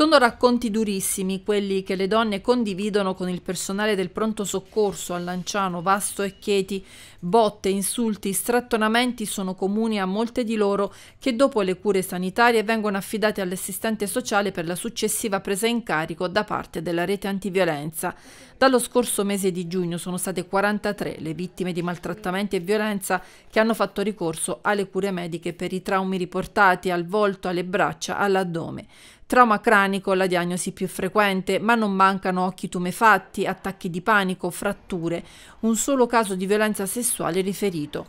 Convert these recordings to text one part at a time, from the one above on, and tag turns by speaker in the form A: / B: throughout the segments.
A: Sono racconti durissimi quelli che le donne condividono con il personale del pronto soccorso a Lanciano, Vasto e Chieti. Botte, insulti, strattonamenti sono comuni a molte di loro che dopo le cure sanitarie vengono affidate all'assistente sociale per la successiva presa in carico da parte della rete antiviolenza. Dallo scorso mese di giugno sono state 43 le vittime di maltrattamenti e violenza che hanno fatto ricorso alle cure mediche per i traumi riportati al volto, alle braccia, all'addome. Trauma cranico la diagnosi più frequente, ma non mancano occhi tumefatti, attacchi di panico, fratture, un solo caso di violenza sessuale riferito.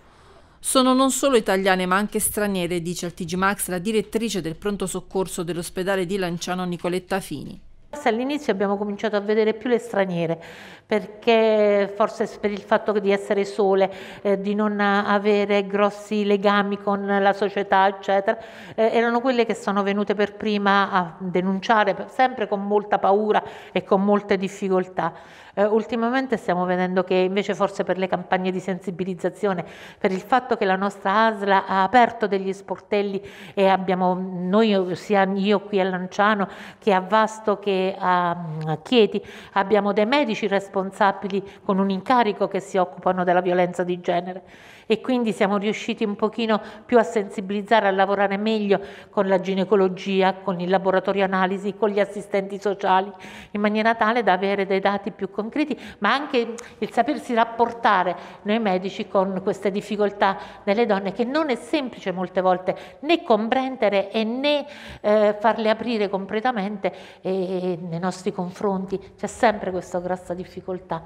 A: Sono non solo italiane ma anche straniere, dice al TG Max la direttrice del pronto soccorso dell'ospedale di Lanciano Nicoletta Fini. All'inizio abbiamo cominciato a vedere più le straniere,
B: perché forse per il fatto di essere sole, eh, di non avere grossi legami con la società, eccetera, eh, erano quelle che sono venute per prima a denunciare, sempre con molta paura e con molte difficoltà. Eh, ultimamente stiamo vedendo che invece forse per le campagne di sensibilizzazione, per il fatto che la nostra ASLA ha aperto degli sportelli e abbiamo noi, sia io qui a Lanciano che a Vasto che che a Chieti abbiamo dei medici responsabili con un incarico che si occupano della violenza di genere e quindi siamo riusciti un pochino più a sensibilizzare, a lavorare meglio con la ginecologia, con il laboratorio analisi, con gli assistenti sociali, in maniera tale da avere dei dati più concreti, ma anche il sapersi rapportare noi medici con queste difficoltà delle donne che non è semplice molte volte né comprendere e né eh, farle
A: aprire completamente. E, nei nostri confronti c'è sempre questa grossa difficoltà.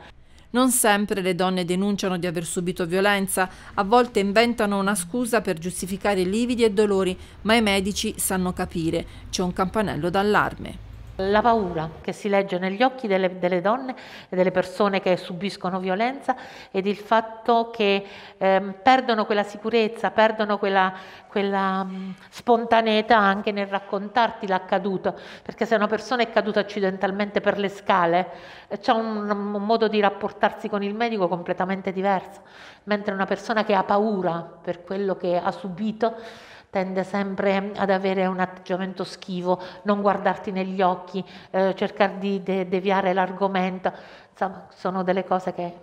A: Non sempre le donne denunciano di aver subito violenza, a volte inventano una scusa per giustificare lividi e dolori, ma i medici sanno capire, c'è un campanello d'allarme. La paura che si legge negli occhi delle, delle, donne e delle
B: persone che subiscono violenza ed il fatto che ehm, perdono quella sicurezza, perdono quella, quella mh, mm, spontaneità anche nel raccontarti l'accaduto, perché se una persona è caduta accidentalmente per le scale eh, c'è un, un modo di rapportarsi con il medico completamente diverso, mentre una persona che ha paura per quello che ha subito tende sempre ad avere un atteggiamento schivo, non guardarti negli occhi, eh, cercare di de- deviare l'argomento. Insomma, sono delle cose che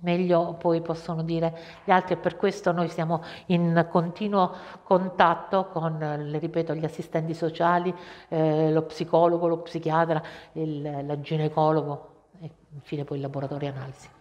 B: meglio poi possono dire gli altri e per questo noi siamo in continuo contatto con, le ripeto, gli assistenti sociali, eh, lo psicologo, lo psichiatra, il, la ginecologo e infine poi il laboratorio analisi.